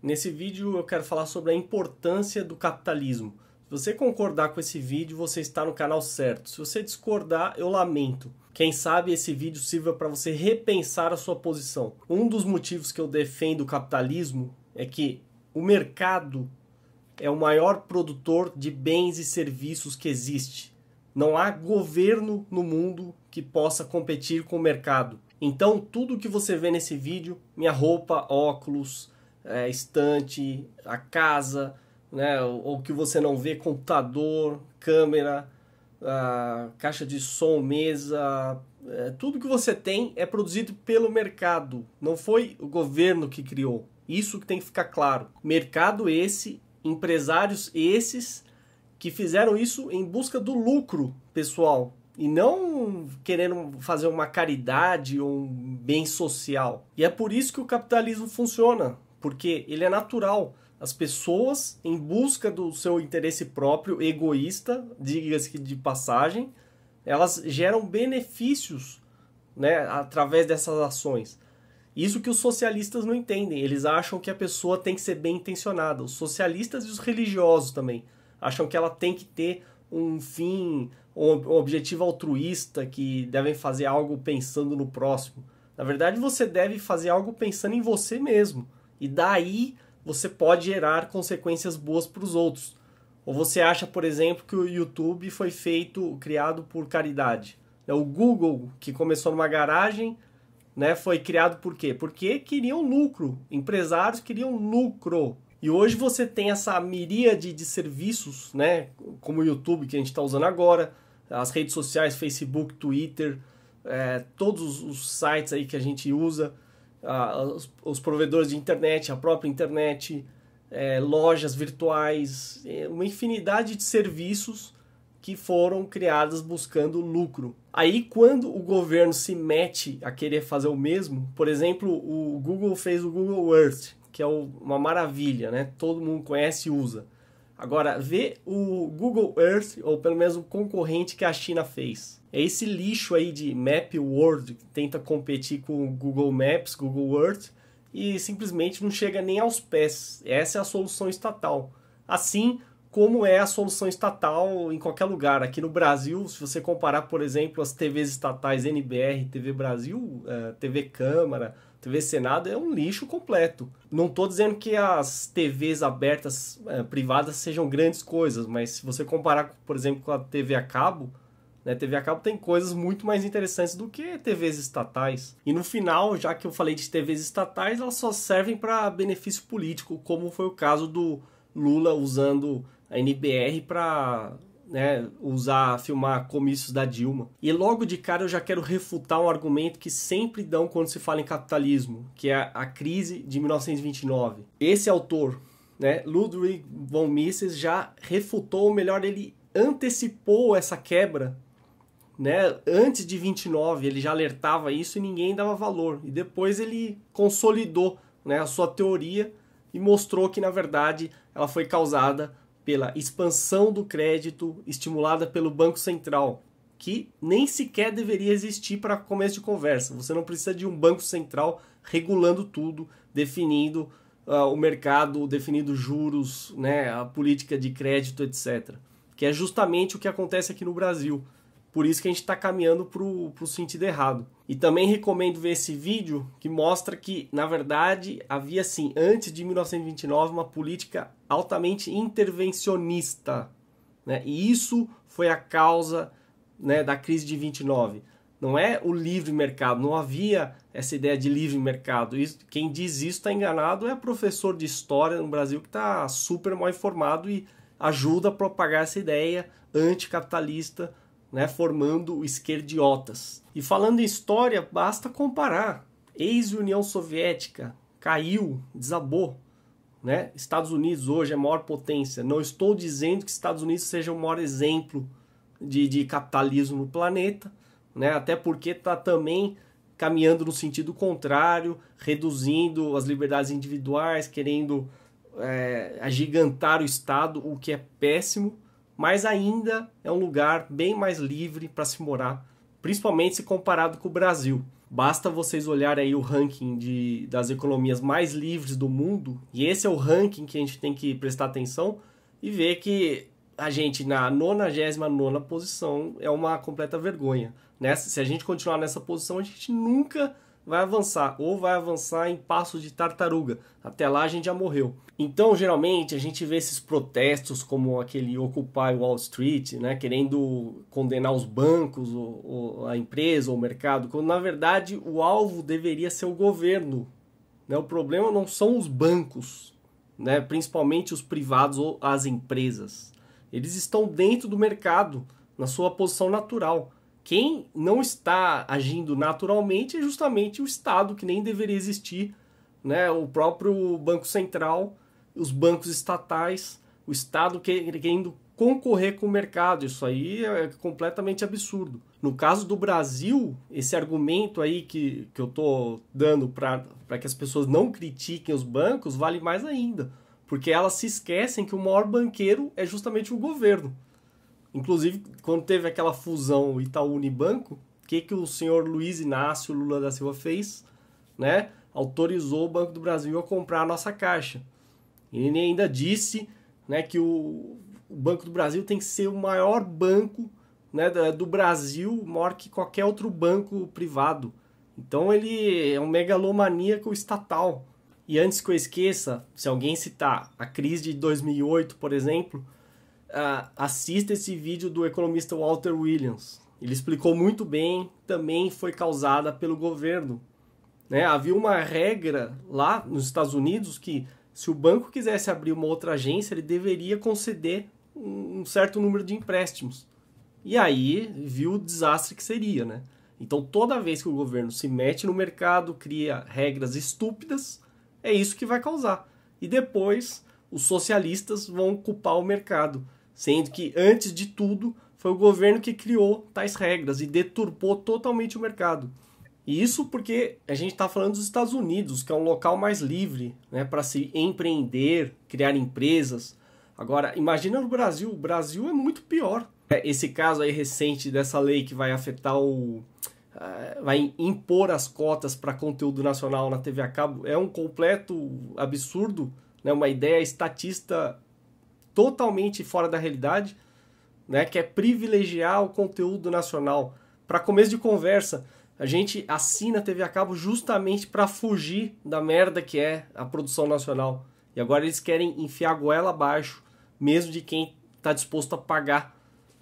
Nesse vídeo eu quero falar sobre a importância do capitalismo. Se você concordar com esse vídeo, você está no canal certo. Se você discordar, eu lamento. Quem sabe esse vídeo sirva para você repensar a sua posição. Um dos motivos que eu defendo o capitalismo é que o mercado é o maior produtor de bens e serviços que existe. Não há governo no mundo que possa competir com o mercado. Então, tudo que você vê nesse vídeo, minha roupa, óculos, é, estante, a casa, né? Ou que você não vê, computador, câmera, caixa de som, mesa, é, tudo que você tem é produzido pelo mercado. Não foi o governo que criou. Isso que tem que ficar claro. Mercado esse, empresários esses que fizeram isso em busca do lucro pessoal e não querendo fazer uma caridade ou um bem social. E é por isso que o capitalismo funciona porque ele é natural. As pessoas, em busca do seu interesse próprio, egoísta, diga-se de passagem, elas geram benefícios né, através dessas ações. Isso que os socialistas não entendem. Eles acham que a pessoa tem que ser bem intencionada. Os socialistas e os religiosos também acham que ela tem que ter um fim, um objetivo altruísta, que devem fazer algo pensando no próximo. Na verdade, você deve fazer algo pensando em você mesmo. E daí você pode gerar consequências boas para os outros. Ou você acha, por exemplo, que o YouTube foi feito, criado por caridade? É o Google, que começou numa garagem, né, foi criado por quê? Porque queriam lucro, empresários queriam lucro. E hoje você tem essa miríade de serviços, né, como o YouTube que a gente está usando agora, as redes sociais, Facebook, Twitter, é, todos os sites aí que a gente usa, a, os, os, provedores de internet, a própria internet, é, lojas virtuais, é, uma infinidade de serviços que foram criadas buscando lucro. Aí, quando o governo se mete a querer fazer o mesmo, por exemplo, o Google fez o Google Earth, que é uma maravilha, né? Todo mundo conhece e usa. Agora, vê o Google Earth, ou pelo menos o concorrente que a China fez. É esse lixo aí de Map World que tenta competir com o Google Maps, Google Earth, e simplesmente não chega nem aos pés. Essa é a solução estatal. Assim como é a solução estatal em qualquer lugar. Aqui no Brasil, se você comparar, por exemplo, as TVs estatais NBR, TV Brasil, eh, TV Câmara, TV Senado é um lixo completo. Não estou dizendo que as TVs abertas é, privadas sejam grandes coisas, mas se você comparar, por exemplo, com a TV a cabo, né, TV a cabo tem coisas muito mais interessantes do que TVs estatais. E no final, já que eu falei de TVs estatais, elas só servem para benefício político, como foi o caso do Lula usando a NBR para né, usar, filmar comícios da Dilma. E logo de cara eu já quero refutar um argumento que sempre dão quando se fala em capitalismo, que é a crise de 1929. Esse autor, né, Ludwig von Mises, já refutou, ou melhor, ele antecipou essa quebra né? Antes de 29 ele já alertava isso e ninguém dava valor. E depois ele consolidou né, a sua teoria e mostrou que na verdade ela foi causada pela expansão do crédito estimulada pelo Banco Central, que nem sequer deveria existir para começo de conversa. Você não precisa de um Banco Central regulando tudo, definindo uh, o mercado, definindo juros, né, a política de crédito, etc. Que é justamente o que acontece aqui no Brasil. Por isso que a gente está caminhando para o sentido errado. E também recomendo ver esse vídeo que mostra que, na verdade, havia sim, antes de 1929, uma política altamente intervencionista. Né? E isso foi a causa né, da crise de 29. Não é o livre mercado, não havia essa ideia de livre mercado. Isso, quem diz isso está enganado, é professor de história no Brasil que está super mal informado e ajuda a propagar essa ideia anticapitalista né, formando esquerdiotas. E falando em história, basta comparar. Ex-União Soviética caiu, desabou. Né? Estados Unidos hoje é a maior potência. Não estou dizendo que Estados Unidos seja o maior exemplo de, de capitalismo no planeta, né? até porque está também caminhando no sentido contrário, reduzindo as liberdades individuais, querendo é, agigantar o Estado, o que é péssimo mas ainda é um lugar bem mais livre para se morar, principalmente se comparado com o Brasil. Basta vocês olharem aí o ranking de, das economias mais livres do mundo, e esse é o ranking que a gente tem que prestar atenção e ver que a gente na 99 posição é uma completa vergonha. Nessa, né? se a gente continuar nessa posição, a gente nunca vai avançar, ou vai avançar em passo de tartaruga. Até lá a gente já morreu. Então, geralmente, a gente vê esses protestos como aquele Occupy Wall Street, né, querendo condenar os bancos, ou, ou a empresa, ou o mercado, quando na verdade o alvo deveria ser o governo. Né? O problema não são os bancos, né, principalmente os privados ou as empresas. Eles estão dentro do mercado, na sua posição natural. Quem não está agindo naturalmente é justamente o Estado, que nem deveria existir, né? o próprio Banco Central, os bancos estatais, o Estado querendo concorrer com o mercado. Isso aí é completamente absurdo. No caso do Brasil, esse argumento aí que, que eu estou dando para que as pessoas não critiquem os bancos vale mais ainda, porque elas se esquecem que o maior banqueiro é justamente o governo. Inclusive, quando teve aquela fusão Itaú-Unibanco, o que, que o senhor Luiz Inácio Lula da Silva fez? Né? Autorizou o Banco do Brasil a comprar a nossa Caixa. Ele ainda disse né, que o, o Banco do Brasil tem que ser o maior banco né, do Brasil, maior que qualquer outro banco privado. Então ele é um megalomaníaco estatal. E antes que eu esqueça, se alguém citar a crise de 2008, por exemplo, uh, assista esse vídeo do economista Walter Williams. Ele explicou muito bem, também foi causada pelo governo. Né? Havia uma regra lá nos Estados Unidos que se o banco quisesse abrir uma outra agência, ele deveria conceder um certo número de empréstimos. E aí viu o desastre que seria, né? Então toda vez que o governo se mete no mercado, cria regras estúpidas, é isso que vai causar. E depois os socialistas vão culpar o mercado sendo que, antes de tudo, foi o governo que criou tais regras e deturpou totalmente o mercado. E isso porque a gente está falando dos Estados Unidos, que é um local mais livre né, para se empreender, criar empresas. Agora, imagina no Brasil. O Brasil é muito pior. É, esse caso aí recente dessa lei que vai afetar o. Ah, vai impor as cotas para conteúdo nacional na TV a cabo é um completo absurdo, né? uma ideia estatista totalmente fora da realidade, né, que é privilegiar o conteúdo nacional. Para começo de conversa, a gente assina a TV a cabo justamente para fugir da merda que é a produção nacional. E agora eles querem enfiar a goela abaixo, mesmo de quem está disposto a pagar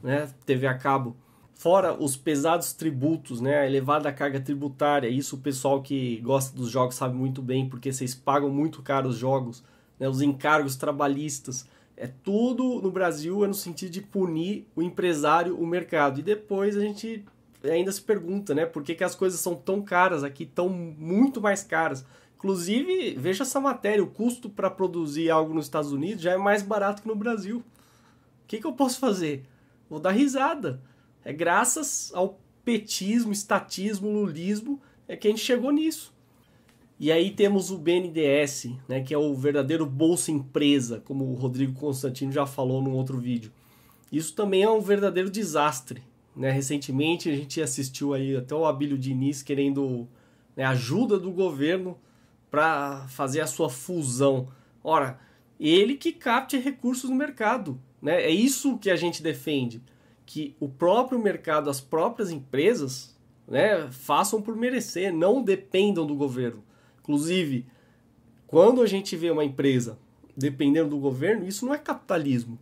né, TV a cabo. Fora os pesados tributos, né, a elevada carga tributária, isso o pessoal que gosta dos jogos sabe muito bem, porque vocês pagam muito caro os jogos, né, os encargos trabalhistas. É tudo no Brasil é no sentido de punir o empresário, o mercado. E depois a gente ainda se pergunta, né? Por que, que as coisas são tão caras aqui, tão muito mais caras? Inclusive, veja essa matéria: o custo para produzir algo nos Estados Unidos já é mais barato que no Brasil. O que, que eu posso fazer? Vou dar risada. É graças ao petismo, estatismo, lulismo é que a gente chegou nisso. E aí temos o BNDS, né, que é o verdadeiro bolsa empresa, como o Rodrigo Constantino já falou num outro vídeo. Isso também é um verdadeiro desastre. Né? Recentemente a gente assistiu aí até o Abílio Diniz querendo né, ajuda do governo para fazer a sua fusão. Ora, ele que capte recursos no mercado. Né? É isso que a gente defende, que o próprio mercado, as próprias empresas, né, façam por merecer, não dependam do governo. Inclusive, quando a gente vê uma empresa dependendo do governo, isso não é capitalismo.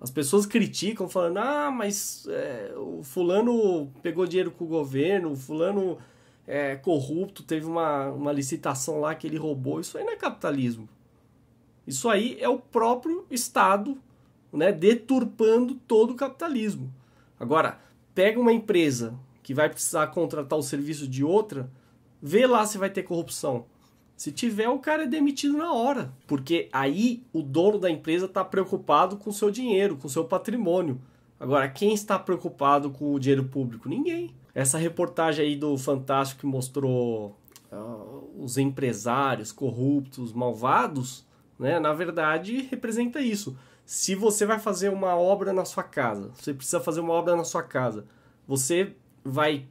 As pessoas criticam, falando: ah, mas é, o fulano pegou dinheiro com o governo, o fulano é corrupto, teve uma, uma licitação lá que ele roubou. Isso aí não é capitalismo. Isso aí é o próprio Estado né, deturpando todo o capitalismo. Agora, pega uma empresa que vai precisar contratar o serviço de outra, vê lá se vai ter corrupção. Se tiver, o cara é demitido na hora. Porque aí o dono da empresa está preocupado com seu dinheiro, com seu patrimônio. Agora, quem está preocupado com o dinheiro público? Ninguém. Essa reportagem aí do Fantástico que mostrou uh, os empresários corruptos, malvados, né, na verdade representa isso. Se você vai fazer uma obra na sua casa, você precisa fazer uma obra na sua casa, você vai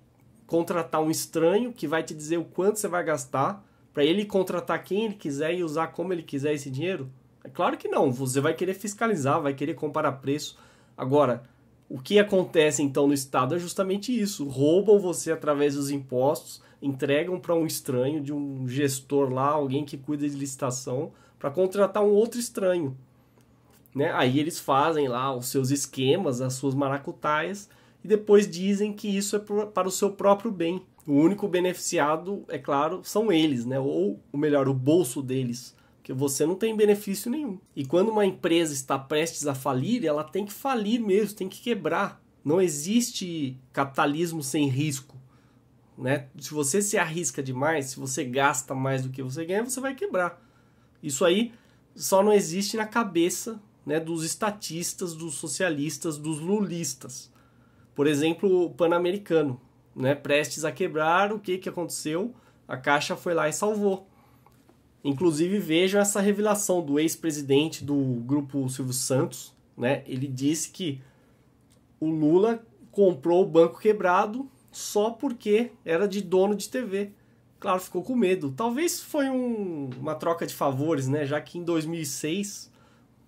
contratar um estranho que vai te dizer o quanto você vai gastar para ele contratar quem ele quiser e usar como ele quiser esse dinheiro? É claro que não, você vai querer fiscalizar, vai querer comparar preço. Agora, o que acontece então no Estado é justamente isso: roubam você através dos impostos, entregam para um estranho, de um gestor lá, alguém que cuida de licitação, para contratar um outro estranho. Né? Aí eles fazem lá os seus esquemas, as suas maracutaias e depois dizem que isso é para o seu próprio bem. O único beneficiado, é claro, são eles, né? Ou, o melhor, o bolso deles porque você não tem benefício nenhum. E quando uma empresa está prestes a falir, ela tem que falir mesmo, tem que quebrar. Não existe capitalismo sem risco. Né? Se você se arrisca demais, se você gasta mais do que você ganha, você vai quebrar. Isso aí só não existe na cabeça né, dos estatistas, dos socialistas, dos lulistas. Por exemplo, o Pan-Americano, né? Prestes a quebrar, o que, que aconteceu? A Caixa foi lá e salvou. Inclusive, vejam essa revelação do ex-presidente do grupo Silvio Santos, né? Ele disse que o Lula comprou o banco quebrado só porque era de dono de TV. Claro, ficou com medo. Talvez foi um, uma troca de favores, né? Já que em 2006,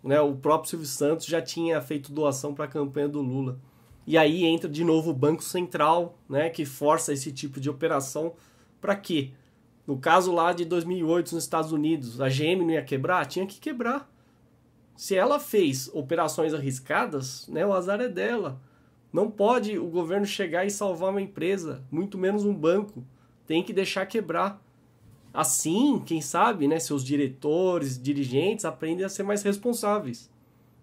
né, o próprio Silvio Santos já tinha feito doação para a campanha do Lula. E aí entra de novo o Banco Central, né, que força esse tipo de operação. Para quê? No caso lá de 2008 nos Estados Unidos, a GM não ia quebrar? Tinha que quebrar. Se ela fez operações arriscadas, né, o azar é dela. Não pode o governo chegar e salvar uma empresa, muito menos um banco. Tem que deixar quebrar. Assim, quem sabe, né, seus diretores, dirigentes aprendem a ser mais responsáveis.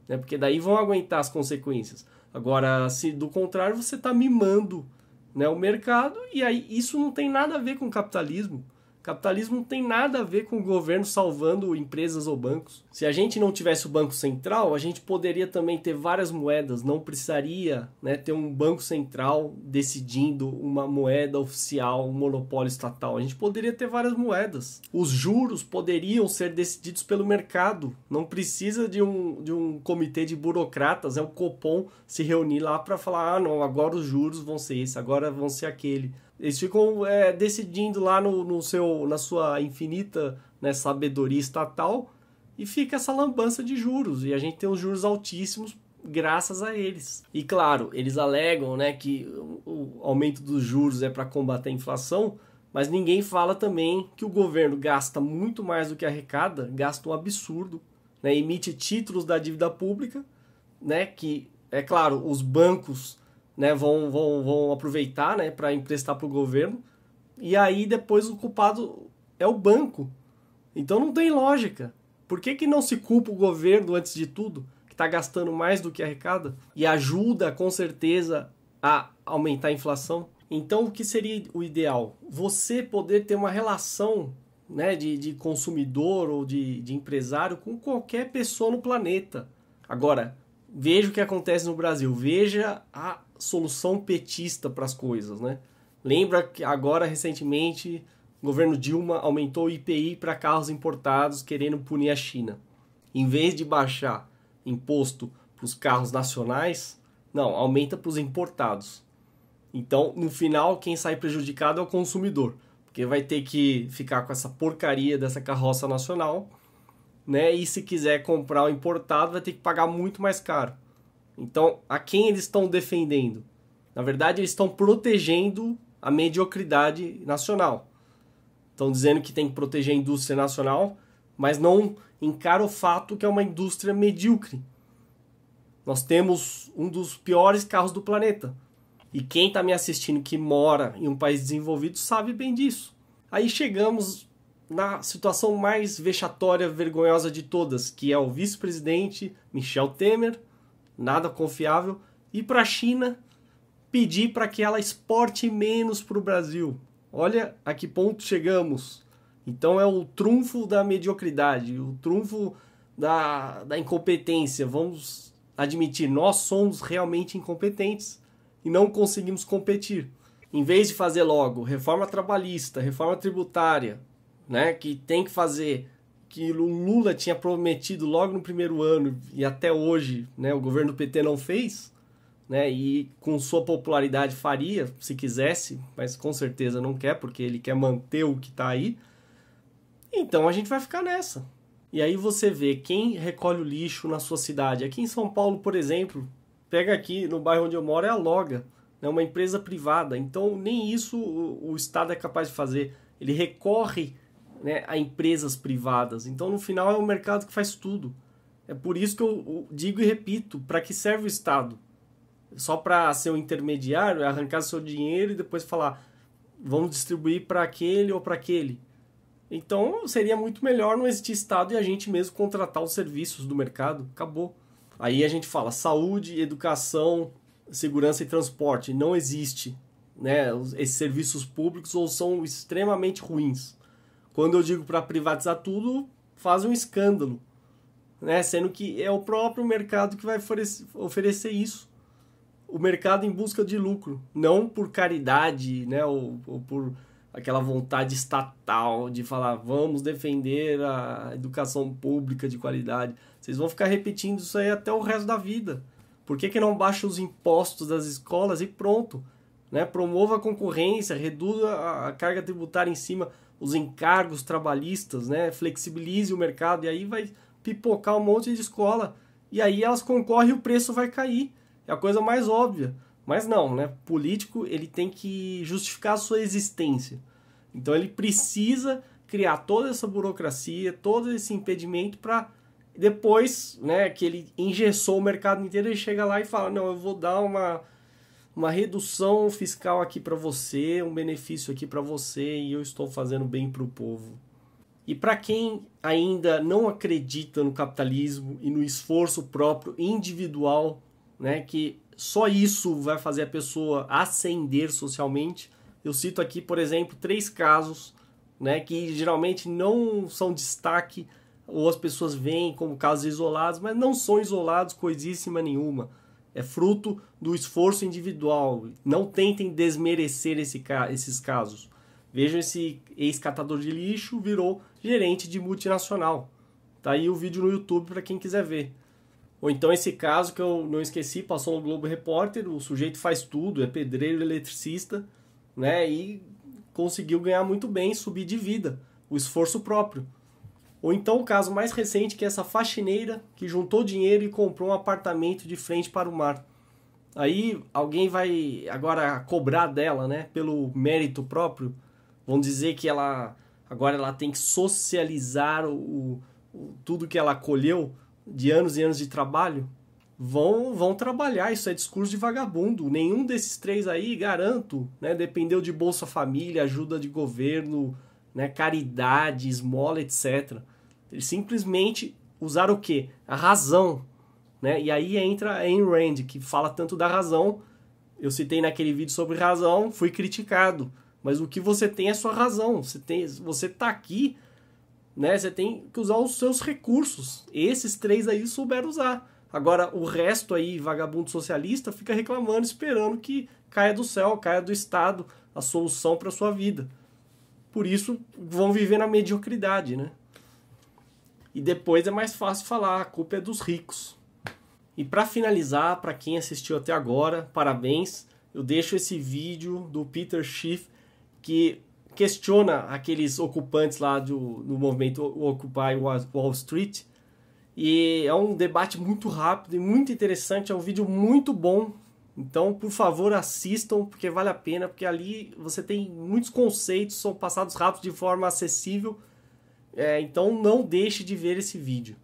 Né, porque daí vão aguentar as consequências. Agora, se do contrário, você está mimando né, o mercado, e aí isso não tem nada a ver com capitalismo. Capitalismo não tem nada a ver com o governo salvando empresas ou bancos. Se a gente não tivesse o Banco Central, a gente poderia também ter várias moedas, não precisaria né, ter um Banco Central decidindo uma moeda oficial, um monopólio estatal. A gente poderia ter várias moedas. Os juros poderiam ser decididos pelo mercado, não precisa de um, de um comitê de burocratas, é o Copom se reunir lá para falar: ah, não, agora os juros vão ser esse, agora vão ser aquele. Eles ficam é, decidindo lá no, no, seu, na sua infinita né, sabedoria estatal e fica essa lambança de juros. E a gente tem uns juros altíssimos graças a eles. E claro, eles alegam né, que o aumento dos juros é para combater a inflação, mas ninguém fala também que o governo gasta muito mais do que arrecada, gasta um absurdo, né, emite títulos da dívida pública, né, que, é claro, os bancos né, vão, vão, vão aproveitar né, para emprestar para o governo. E aí depois o culpado é o banco. Então não tem lógica. Por que, que não se culpa o governo antes de tudo, que está gastando mais do que arrecada e ajuda com certeza a aumentar a inflação? Então o que seria o ideal? Você poder ter uma relação né, de, de consumidor ou de, de empresário com qualquer pessoa no planeta. Agora, veja o que acontece no Brasil, veja a solução petista para as coisas, né? Lembra que agora recentemente o governo Dilma aumentou o IPI para carros importados, querendo punir a China. Em vez de baixar imposto para os carros nacionais, não, aumenta para os importados. Então, no final, quem sai prejudicado é o consumidor, porque vai ter que ficar com essa porcaria dessa carroça nacional né? E se quiser comprar o importado, vai ter que pagar muito mais caro. Então, a quem eles estão defendendo? Na verdade, eles estão protegendo a mediocridade nacional. Estão dizendo que tem que proteger a indústria nacional, mas não encara o fato que é uma indústria medíocre. Nós temos um dos piores carros do planeta. E quem está me assistindo que mora em um país desenvolvido sabe bem disso. Aí chegamos na situação mais vexatória, vergonhosa de todas, que é o vice-presidente Michel Temer, nada confiável, ir para a China pedir para que ela exporte menos para o Brasil. Olha a que ponto chegamos. Então é o trunfo da mediocridade, o trunfo da, da incompetência. Vamos admitir, nós somos realmente incompetentes e não conseguimos competir. Em vez de fazer logo reforma trabalhista, reforma tributária, né, que tem que fazer, que o Lula tinha prometido logo no primeiro ano e até hoje, né, o governo do PT não fez, né, e com sua popularidade faria, se quisesse, mas com certeza não quer, porque ele quer manter o que está aí. Então a gente vai ficar nessa. E aí você vê quem recolhe o lixo na sua cidade. Aqui em São Paulo, por exemplo, pega aqui no bairro onde eu moro é a Loga, é né, uma empresa privada. Então nem isso o, o Estado é capaz de fazer. Ele recorre né, a empresas privadas. Então, no final, é o mercado que faz tudo. É por isso que eu digo e repito: para que serve o Estado? Só para ser um intermediário, é arrancar seu dinheiro e depois falar, vamos distribuir para aquele ou para aquele. Então, seria muito melhor não existir Estado e a gente mesmo contratar os serviços do mercado. Acabou. Aí a gente fala saúde, educação, segurança e transporte. Não existe. Né? Esses serviços públicos ou são extremamente ruins quando eu digo para privatizar tudo, faz um escândalo, né? Sendo que é o próprio mercado que vai oferecer isso. O mercado em busca de lucro, não por caridade, né? Ou, ou por aquela vontade estatal de falar vamos defender a educação pública de qualidade. Vocês vão ficar repetindo isso aí até o resto da vida. Por que, que não baixa os impostos das escolas e pronto? Né? Promova a concorrência, reduza a carga tributária em cima os encargos trabalhistas, né? Flexibilize o mercado e aí vai pipocar um monte de escola e aí elas concorrem e o preço vai cair. É a coisa mais óbvia. Mas não, né? Político, ele tem que justificar a sua existência. Então ele precisa criar toda essa burocracia, todo esse impedimento para depois, né, que ele engessou o mercado inteiro, ele chega lá e fala: "Não, eu vou dar uma uma redução fiscal aqui para você, um benefício aqui para você e eu estou fazendo bem para o povo. E para quem ainda não acredita no capitalismo e no esforço próprio individual, né, que só isso vai fazer a pessoa ascender socialmente, eu cito aqui, por exemplo, três casos né, que geralmente não são destaque ou as pessoas veem como casos isolados, mas não são isolados coisíssima nenhuma. É fruto do esforço individual. Não tentem desmerecer esse, esses casos. Vejam esse ex-catador de lixo virou gerente de multinacional. Tá aí o vídeo no YouTube para quem quiser ver. Ou então esse caso que eu não esqueci, passou no Globo Repórter, o sujeito faz tudo, é pedreiro, eletricista, né? E conseguiu ganhar muito bem, subir de vida, o esforço próprio. Ou então o caso mais recente, que é essa faxineira que juntou dinheiro e comprou um apartamento de frente para o mar. Aí alguém vai agora cobrar dela, né, pelo mérito próprio. Vão dizer que ela agora ela tem que socializar o, o tudo que ela colheu de anos e anos de trabalho. Vão vão trabalhar, isso é discurso de vagabundo. Nenhum desses três aí, garanto, né, dependeu de Bolsa Família, ajuda de governo, né, caridade, esmola, etc. Eles simplesmente usaram o quê? A razão. Né? E aí entra a Ayn Rand, que fala tanto da razão. Eu citei naquele vídeo sobre razão, fui criticado. Mas o que você tem é sua razão. Você tem, você tá aqui, né? Você tem que usar os seus recursos. Esses três aí souberam usar. Agora o resto aí, vagabundo socialista, fica reclamando, esperando que caia do céu, caia do estado a solução para sua vida. Por isso vão viver na mediocridade, né? E depois é mais fácil falar, a culpa é dos ricos. E para finalizar, para quem assistiu até agora, parabéns. Eu deixo esse vídeo do Peter Schiff que questiona aqueles ocupantes lá do, do movimento Occupy Wall Street. E é um debate muito rápido e muito interessante, é um vídeo muito bom. Então, por favor, assistam, porque vale a pena, porque ali você tem muitos conceitos, são passados rápido de forma acessível é, então não deixe de ver esse vídeo.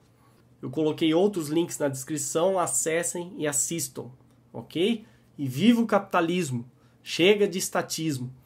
Eu coloquei outros links na descrição, acessem e assistam, ok? E viva o capitalismo! Chega de estatismo!